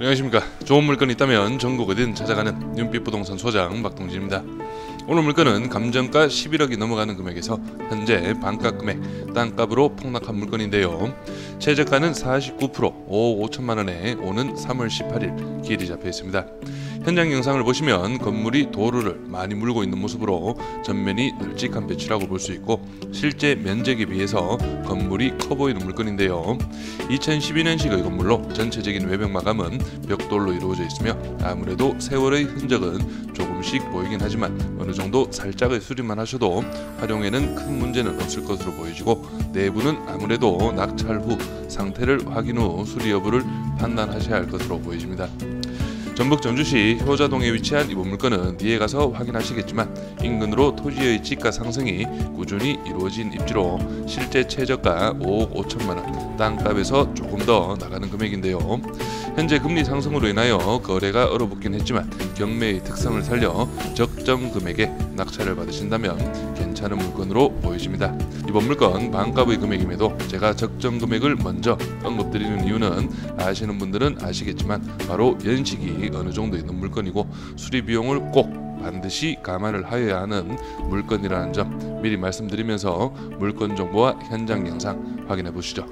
안녕하십니까 좋은 물건 이 있다면 전국 어딘 찾아가는 눈빛 부동산 소장 박동진입니다 오늘 물건은 감정가 11억이 넘어가는 금액에서 현재 반가 금액 땅값으로 폭락한 물건인데요 최저가는 49% 5억 5천만 원에 오는 3월 18일 기이 잡혀 있습니다 현장 영상을 보시면 건물이 도로를 많이 물고 있는 모습으로 전면이 널찍한 배치라고 볼 수 있고 실제 면적에 비해서 건물이 커 보이는 물건인데요. 2012년식의 건물로 전체적인 외벽 마감은 벽돌로 이루어져 있으며 아무래도 세월의 흔적은 조금씩 보이긴 하지만 어느 정도 살짝의 수리만 하셔도 활용에는 큰 문제는 없을 것으로 보여지고 내부는 아무래도 낙찰 후 상태를 확인 후 수리 여부를 판단하셔야 할 것으로 보여집니다. 전북 전주시 효자동에 위치한 이문 물건은 뒤에 가서 확인하시겠지만 인근으로 토지의 집가 상승이 꾸준히 이루어진 입지로 실제 최저가 5억 5천만 원, 땅값에서 조금 더 나가는 금액인데요. 현재 금리 상승으로 인하여 거래가 얼어붙긴 했지만 경매의 특성을 살려 적정 금액에 낙찰을 받으신다면 괜찮은 물건으로 보여집니다. 이번 물건 반값의 금액임에도 제가 적정 금액을 먼저 언급드리는 이유는 아시는 분들은 아시겠지만 바로 연식이 어느 정도 있는 물건이고 수리 비용을 꼭 반드시 감안을 하여야 하는 물건이라는 점 미리 말씀드리면서 물건 정보와 현장 영상 확인해 보시죠.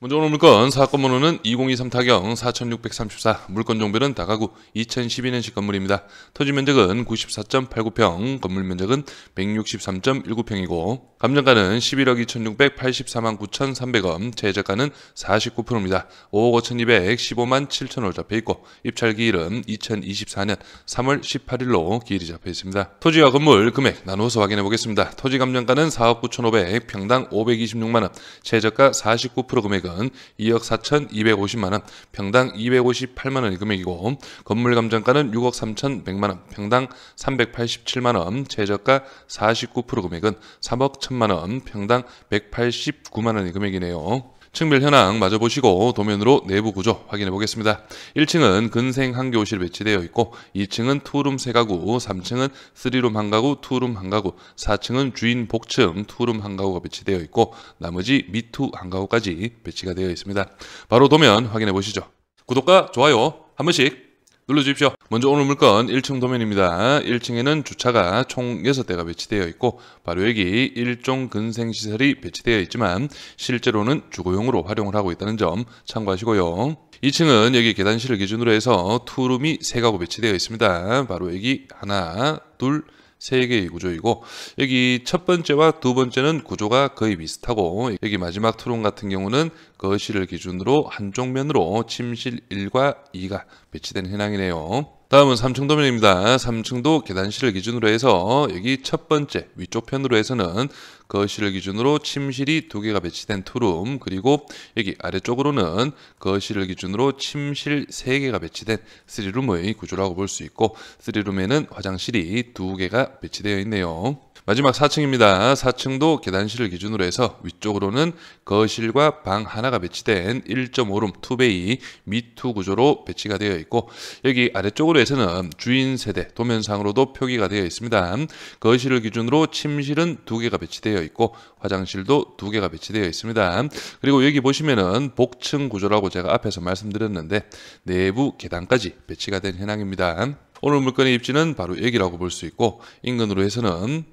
먼저 오늘 물건 사건 번호는 2023 타경 4634 물건 종별은 다가구 2012년식 건물입니다. 토지 면적은 94.89평 건물 면적은 163.19평이고 감정가는 11억 2684만 9300원 최저가는 49%입니다. 5억 5215만 7천원 잡혀있고 입찰기일은 2024년 3월 18일로 기일이 잡혀있습니다. 토지와 건물 금액 나누어서 확인해 보겠습니다. 토지 감정가는 4억 9500 평당 526만원 최저가 49% 금액은 원, 2억 4,250만 원, 평당 258만 원의 금액이고 건물 감정가는 6억 3,100만 원, 평당 387만 원, 최저가 49% 금액은 3억 1 0 0 0만 원, 평당 189만 원의 금액이네요. 층별 현황 마저 보시고 도면으로 내부 구조 확인해 보겠습니다. 1층은 근생 한 교실 배치되어 있고 2층은 투룸 세 가구, 3층은 3룸 한 가구, 투룸 한 가구, 4층은 주인 복층 투룸 한 가구가 배치되어 있고 나머지 미투 한 가구까지 배치가 되어 있습니다. 바로 도면 확인해 보시죠. 구독과 좋아요 한 번씩 눌러주십시오. 먼저 오늘 물건 1층 도면입니다. 1층에는 주차가 총 6대가 배치되어 있고 바로 여기 일종 근생시설이 배치되어 있지만 실제로는 주거용으로 활용을 하고 있다는 점 참고하시고요. 2층은 여기 계단실을 기준으로 해서 투룸이 3가구 배치되어 있습니다. 바로 여기 하나, 둘, 세 개의 구조이고 여기 첫 번째와 두 번째는 구조가 거의 비슷하고 여기 마지막 토론 같은 경우는 거실을 기준으로 한쪽 면으로 침실 1과 2가 배치된 현황이네요. 다음은 3층 도면입니다. 3층도 계단실을 기준으로 해서 여기 첫 번째 위쪽 편으로 해서는 거실을 기준으로 침실이 두 개가 배치된 투룸 그리고 여기 아래쪽으로는 거실을 기준으로 침실 세 개가 배치된 쓰리룸의 구조라고 볼 수 있고 쓰리룸에는 화장실이 두 개가 배치되어 있네요. 마지막 4층입니다. 4층도 계단실을 기준으로 해서 위쪽으로는 거실과 방 하나가 배치된 1.5룸 투베이 미투 구조로 배치가 되어 있고 여기 아래쪽으로 해서는 주인 세대 도면상으로도 표기가 되어 있습니다. 거실을 기준으로 침실은 두 개가 배치되어 있고 화장실도 두 개가 배치되어 있습니다. 그리고 여기 보시면은 복층 구조라고 제가 앞에서 말씀드렸는데 내부 계단까지 배치가 된 현황입니다. 오늘 물건의 입지는 바로 여기라고 볼 수 있고 인근으로 해서는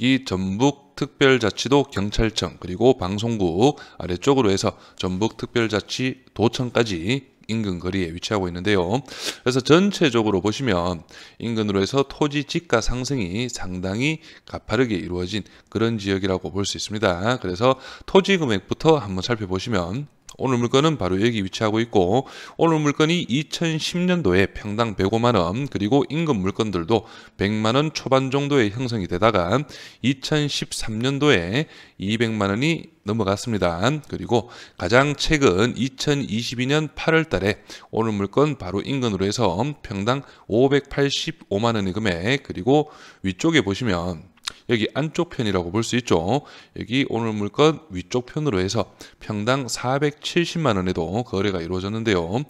이 전북 특별자치도 경찰청 그리고 방송국 아래쪽으로 해서 전북 특별자치 도청까지 인근 거리에 위치하고 있는데요. 그래서 전체적으로 보시면 인근으로 해서 토지 집가 상승이 상당히 가파르게 이루어진 그런 지역이라고 볼 수 있습니다. 그래서 토지 금액부터 한번 살펴보시면 오늘 물건은 바로 여기 위치하고 있고 오늘 물건이 2010년도에 평당 105만 원 그리고 임금 물건들도 100만 원 초반 정도의 형성이 되다가 2013년도에 200만 원이 넘어갔습니다. 그리고 가장 최근 2022년 8월 달에 오늘 물건 바로 인근으로 해서 평당 585만 원의 금액 그리고 위쪽에 보시면 여기 안쪽 편이라고 볼 수 있죠. 여기 오늘 물건 위쪽 편으로 해서 평당 470만 원에도 거래가 이루어졌는데요.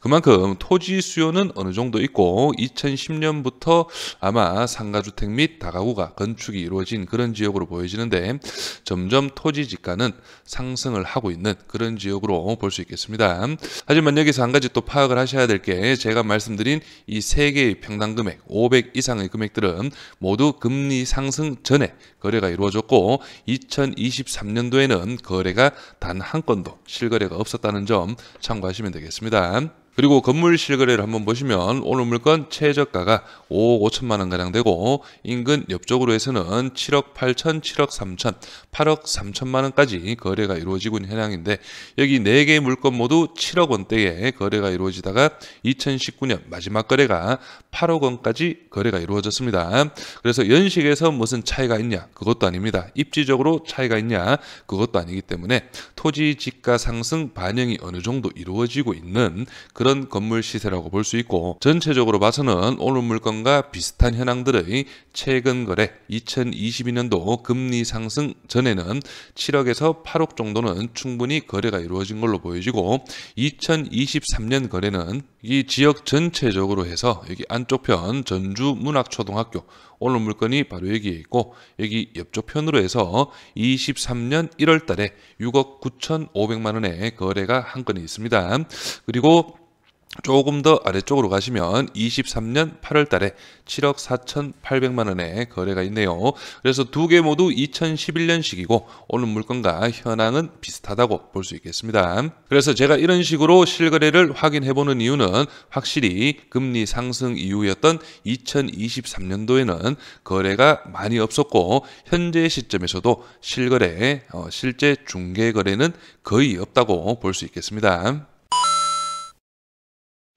그만큼 토지 수요는 어느 정도 있고 2010년부터 아마 상가주택 및 다가구가 건축이 이루어진 그런 지역으로 보여지는데 점점 토지 지가는 상승을 하고 있는 그런 지역으로 볼 수 있겠습니다. 하지만 여기서 한 가지 또 파악을 하셔야 될 게 제가 말씀드린 이 세 개의 평당 금액 500 이상의 금액들은 모두 금리 상승 상승 전에 거래가 이루어졌고 2023년도에는 거래가 단 한 건도 실거래가 없었다는 점 참고하시면 되겠습니다. 그리고 건물 실거래를 한번 보시면 오늘 물건 최저가가 5억 5천만 원 가량 되고 인근 옆쪽으로 해서는 7억 8천, 7억 3천, 8억 3천만 원까지 거래가 이루어지고 있는 현황인데 여기 4개의 물건 모두 7억 원대에 거래가 이루어지다가 2019년 마지막 거래가 8억 원까지 거래가 이루어졌습니다. 그래서 연식에서 무슨 차이가 있냐? 그것도 아닙니다. 입지적으로 차이가 있냐? 그것도 아니기 때문에 토지 지가 상승 반영이 어느 정도 이루어지고 있는 그 그런 건물 시세라고 볼 수 있고 전체적으로 봐서는 오른 물건과 비슷한 현황들의 최근 거래 2022년도 금리 상승 전에는 7억에서 8억 정도는 충분히 거래가 이루어진 걸로 보여지고 2023년 거래는 이 지역 전체적으로 해서 여기 안쪽편 전주 문학초등학교 오른 물건이 바로 여기에 있고 여기 옆쪽편으로 해서 23년 1월 달에 6억 9,500만 원의 거래가 한 건이 있습니다. 그리고 조금 더 아래쪽으로 가시면 23년 8월 달에 7억 4,800만 원의 거래가 있네요. 그래서 두 개 모두 2011년식이고 오는 물건과 현황은 비슷하다고 볼 수 있겠습니다. 그래서 제가 이런 식으로 실거래를 확인해 보는 이유는 확실히 금리 상승 이후였던 2023년도에는 거래가 많이 없었고 현재 시점에서도 실거래 어, 실제 중개 거래는 거의 없다고 볼 수 있겠습니다.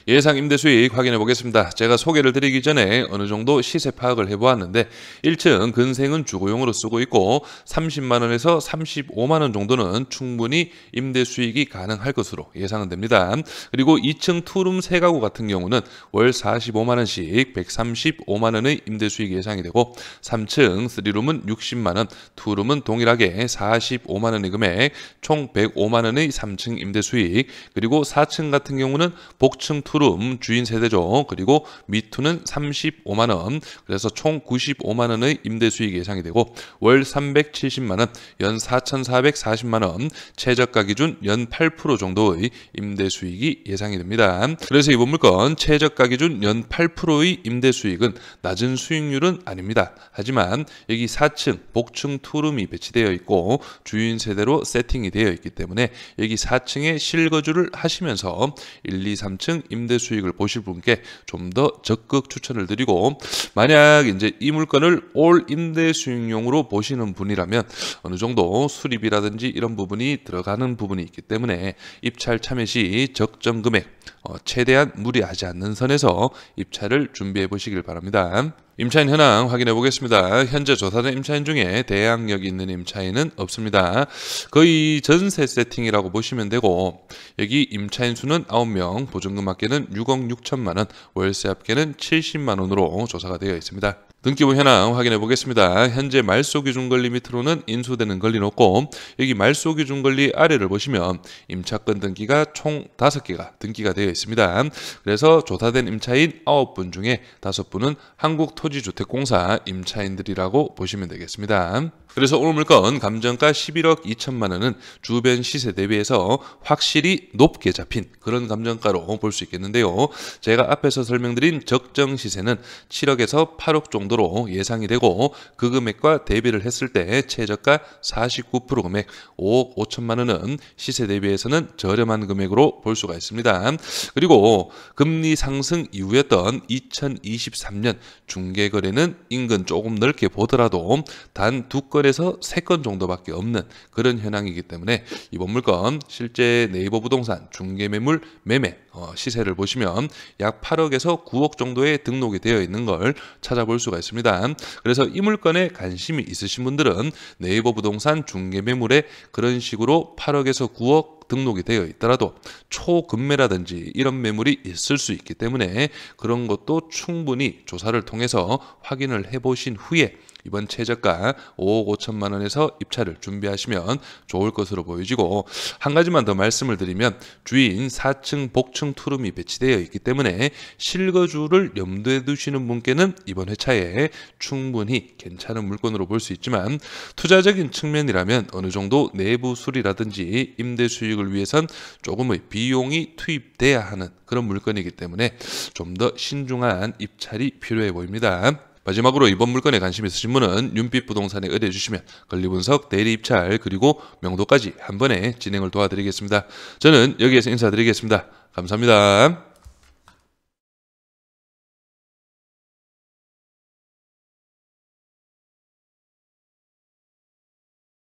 예상 임대수익 확인해 보겠습니다. 제가 소개를 드리기 전에 어느 정도 시세 파악을 해보았는데 1층 근생은 주거용으로 쓰고 있고 30만 원에서 35만 원 정도는 충분히 임대 수익이 가능할 것으로 예상은 됩니다. 그리고 2층 투룸 3가구 같은 경우는 월 45만 원씩 135만 원의 임대 수익 예상이 되고 3층 3룸은 60만 원, 투룸은 동일하게 45만 원의 금액 총 105만 원의 3층 임대 수익 그리고 4층 같은 경우는 복층 투 투룸 주인 세대죠. 그리고 미투는 35만 원. 그래서 총 95만 원의 임대 수익 예상이 되고 월 370만 원, 연 4,440만 원, 최저가 기준 연 8% 정도의 임대 수익이 예상이 됩니다. 그래서 이번 물건 최저가 기준 연 8%의 임대 수익은 낮은 수익률은 아닙니다. 하지만 여기 4층 복층 투룸이 배치되어 있고 주인 세대로 세팅이 되어 있기 때문에 여기 4층에 실거주를 하시면서 1, 2, 3층 임대 임대 수익을 보실 분께 좀 더 적극 추천을 드리고 만약 이제 이 물건을 올 임대 수익용으로 보시는 분이라면 어느 정도 수리비라든지 이런 부분이 들어가는 부분이 있기 때문에 입찰 참여 시 적정 금액 어, 최대한 무리하지 않는 선에서 입찰을 준비해 보시길 바랍니다. 임차인 현황 확인해 보겠습니다. 현재 조사된 임차인 중에 대항력 있는 임차인은 없습니다. 거의 전세 세팅이라고 보시면 되고 여기 임차인 수는 9명, 보증금 합계는 6억 6천만 원, 월세 합계는 70만 원으로 조사가 되어 있습니다. 등기부 현황 확인해 보겠습니다. 현재 말소기준권리 밑으로는 인수되는 권리놓고 여기 말소기준권리 아래를 보시면 임차권 등기가 총 5개가 등기가 되어 있습니다. 그래서 조사된 임차인 9분 중에 5분은 한국토지주택공사 임차인들이라고 보시면 되겠습니다. 그래서 오늘 물건 감정가 11억 2천만 원은 주변 시세 대비해서 확실히 높게 잡힌 그런 감정가로 볼 수 있겠는데요. 제가 앞에서 설명드린 적정 시세는 7억에서 8억 정도로 예상이 되고 그 금액과 대비를 했을 때 최저가 49% 금액 5억 5천만 원은 시세 대비해서는 저렴한 금액으로 볼 수가 있습니다. 그리고 금리 상승 이후였던 2023년 중개거래는 인근 조금 넓게 보더라도 단두건 건에서 세 건 정도밖에 없는 그런 현황이기 때문에 이번 물건 실제 네이버 부동산 중개 매물 매매 어, 시세를 보시면 약 8억에서 9억 정도에 등록이 되어 있는 걸 찾아볼 수가 있습니다. 그래서 이 물건에 관심이 있으신 분들은 네이버 부동산 중개 매물에 그런 식으로 8억에서 9억 등록이 되어 있더라도 초급매라든지 이런 매물이 있을 수 있기 때문에 그런 것도 충분히 조사를 통해서 확인을 해보신 후에 이번 최저가 5억 5천만 원에서 입찰을 준비하시면 좋을 것으로 보여지고 한 가지만 더 말씀을 드리면 주인 4층 복층 투룸이 배치되어 있기 때문에 실거주를 염두에 두시는 분께는 이번 회차에 충분히 괜찮은 물건으로 볼 수 있지만 투자적인 측면이라면 어느 정도 내부 수리라든지 임대 수익 수익을 위해선 조금의 비용이 투입돼야 하는 그런 물건이기 때문에 좀 더 신중한 입찰이 필요해 보입니다. 마지막으로 이번 물건에 관심 있으신 분은 윤빛 부동산에 의뢰해 주시면 권리 분석, 대리 입찰 그리고 명도까지 한 번에 진행을 도와드리겠습니다. 저는 여기에서 인사드리겠습니다. 감사합니다.